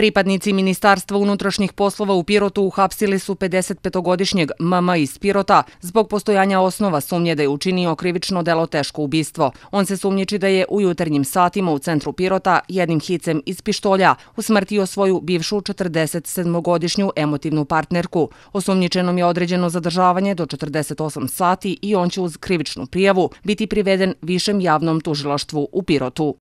Pripadnici Ministarstva unutrašnjih poslova u Pirotu uhapsili su 55-godišnjeg mama iz Pirota zbog postojanja osnova sumnje da je učinio krivično delo teško ubistvo. On se sumnjiči da je u jutarnjim satima u centru Pirota jednim hicem iz pištolja usmrtio svoju bivšu 47-godišnju emotivnu partnerku. Osumnjičenom je određeno zadržavanje do 48 sati i on će uz krivičnu prijavu biti priveden višem javnom tužiloštvu u Pirotu.